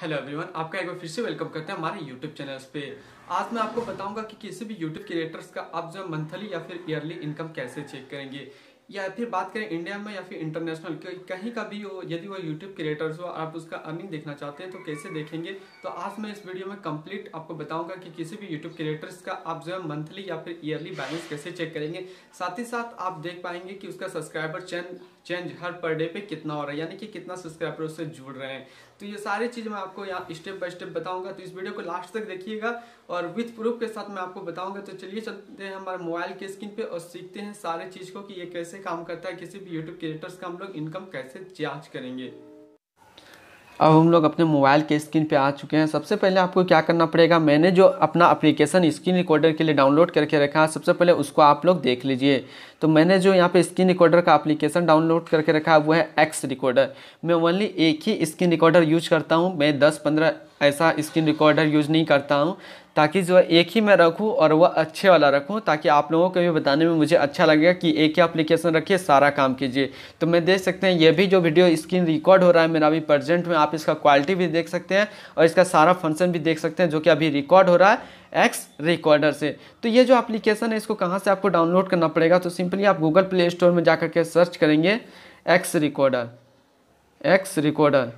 hello everyone आपका एक बार फिर से वेलकम करते हैं हमारे यूट्यूब चैनल्स पे आज मैं आपको बताऊंगा कि किसी भी यूट्यूब क्रिएटर्स का आप जो मंथली या फिर ईयरली इनकम कैसे चेक करेंगे या फिर बात करें इंडिया में या फिर इंटरनेशनल कहीं का भी हो यदि वो यूट्यूब क्रिएटर्स हो आप उसका अर्निंग देखना चाहते हैं तो कैसे देखेंगे तो आज मैं इस वीडियो में कंप्लीट आपको बताऊंगा कि किसी भी यूट्यूब क्रिएटर्स का आप जो है मंथली या फिर ईयरली बैलेंस कैसे चेक करेंगे साथ ही साथ आप देख पाएंगे कि उसका सब्सक्राइबर चेंज चेंज हर पर डे पे कितना हो रहा है यानी कि कितना सब्सक्राइबर उससे जुड़ रहे हैं तो ये सारी चीज़ मैं आपको यहाँ स्टेप बाय स्टेप बताऊंगा तो इस वीडियो को लास्ट तक देखिएगा और विथ प्रूफ के साथ मैं आपको बताऊंगा तो चलिए चलते हैं हमारे मोबाइल के स्क्रीन पे और सीखते हैं सारे चीज़ को कि ये कैसे कैसे काम करता है किसी भी यूट्यूब क्रिएटर्स का हम लोग इनकम कैसे जांच करेंगे अब हम लोग अपने मोबाइल के स्क्रीन पे आ चुके हैं सबसे पहले आपको क्या करना पड़ेगा मैंने जो अपना एप्लीकेशन स्क्रीन रिकॉर्डर के लिए डाउनलोड करके रखा है सबसे पहले उसको आप लोग देख लीजिए तो मैंने जो यहाँ पे स्क्रीन रिकॉर्डर का एप्लीकेशन डाउनलोड करके रखा है वो है एक्स रिकॉर्डर मैं ओनली एक ही स्क्रीन रिकॉर्डर यूज करता हूँ मैं दस पंद्रह ऐसा स्क्रीन रिकॉर्डर यूज़ नहीं करता हूँ ताकि जो एक ही मैं रखूँ और वह अच्छे वाला रखूँ ताकि आप लोगों को भी बताने में मुझे अच्छा लगेगा कि एक ही एप्लीकेशन रखिए सारा काम कीजिए तो मैं देख सकते हैं ये भी जो वीडियो स्क्रीन रिकॉर्ड हो रहा है मेरा अभी प्रजेंट में आप इसका क्वालिटी भी देख सकते हैं और इसका सारा फंक्शन भी देख सकते हैं जो कि अभी रिकॉर्ड हो रहा है एक्स रिकॉर्डर से तो ये जो एप्लीकेशन है इसको कहाँ से आपको डाउनलोड करना पड़ेगा तो सिंपली आप गूगल प्ले स्टोर में जा के सर्च करेंगे X recorder X recorder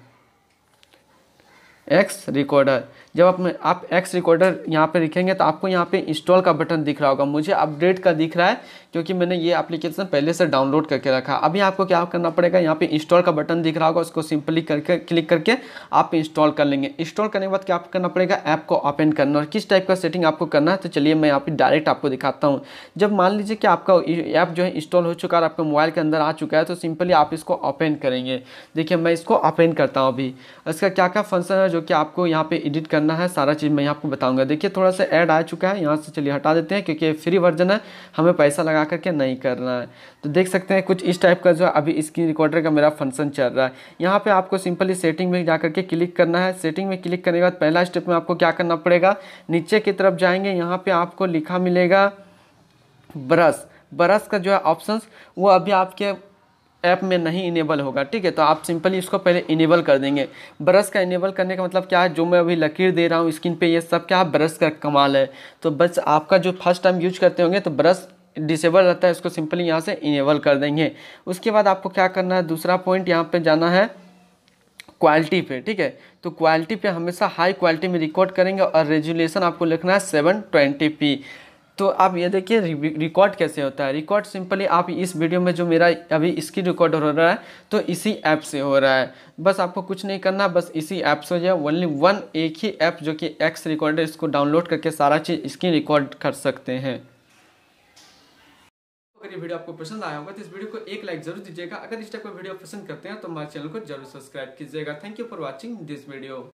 X recorder जब आप आप एक्स रिकॉर्डर यहाँ पे लिखेंगे तो आपको यहाँ पे इंस्टॉल का बटन दिख रहा होगा मुझे अपडेट का दिख रहा है क्योंकि मैंने ये एप्लीकेशन पहले से डाउनलोड करके रखा अभी आपको क्या करना पड़ेगा यहाँ पे इंस्टॉल का बटन दिख रहा होगा उसको सिंपली करके क्लिक करके आप इंस्टॉल कर लेंगे इंस्टॉल करने के बाद क्या करना पड़ेगा ऐप को ओपन करना और किस टाइप का सेटिंग आपको करना है तो चलिए मैं यहाँ पर डायरेक्ट आपको दिखाता हूँ जब मान लीजिए कि आपका ऐप जो है इंस्टॉल हो चुका है आपके मोबाइल के अंदर आ चुका है तो सिंपली आप इसको ओपन करेंगे देखिए मैं इसको ओपन करता हूँ अभी इसका क्या क्या फंक्शन है जो जो कि आपको यहाँ पे एडिट करना है सारा चीज़ मैं आपको बताऊँगा देखिए थोड़ा सा ऐड आ चुका है यहाँ से चलिए हटा देते हैं क्योंकि फ्री वर्जन है हमें पैसा लगा करके नहीं करना है तो देख सकते हैं कुछ इस टाइप का जो अभी स्क्रीन रिकॉर्डर का मेरा फंक्शन चल रहा है यहाँ पर आपको सिंपली सेटिंग में जा करके क्लिक करना है सेटिंग में क्लिक करने के बाद पहला स्टेप में आपको क्या करना पड़ेगा नीचे की तरफ जाएंगे यहाँ पर आपको लिखा मिलेगा ब्रश ब्रश का जो है ऑप्शंस वो अभी आपके ऐप में नहीं इनेबल होगा ठीक है तो आप सिंपली इसको पहले इनेबल कर देंगे ब्रश का इनेबल करने का मतलब क्या है जो मैं अभी लकीर दे रहा हूँ स्किन पे ये सब क्या ब्रश का कमाल है तो बस आपका जो फर्स्ट टाइम यूज करते होंगे तो ब्रश डिसेबल रहता है उसको सिंपली यहाँ से इनेबल कर देंगे उसके बाद आपको क्या करना है दूसरा पॉइंट यहाँ पर जाना है क्वालिटी पे ठीक है तो क्वालिटी पे हमेशा हाई क्वालिटी में रिकॉर्ड करेंगे और रेजुलेशन आपको लिखना है सेवन ट्वेंटी पी तो आप ये देखिए रिकॉर्ड कैसे होता है रिकॉर्ड सिंपली आप इस वीडियो में जो मेरा अभी इसकी रिकॉर्ड हो रहा है तो इसी ऐप से हो रहा है बस आपको कुछ नहीं करना बस इसी ऐप से हो जाए ओनली वन एक ही ऐप जो कि एक्स रिकॉर्डर इसको डाउनलोड करके सारा चीज़ इसकी रिकॉर्ड कर सकते हैं अगर ये वीडियो आपको पसंद आया होगा तो इस वीडियो को एक लाइक जरूर दीजिएगा अगर इस टाइप का वीडियो पसंद करते हैं तो हमारे चैनल को जरूर सब्सक्राइब कीजिएगा thank you for watching this video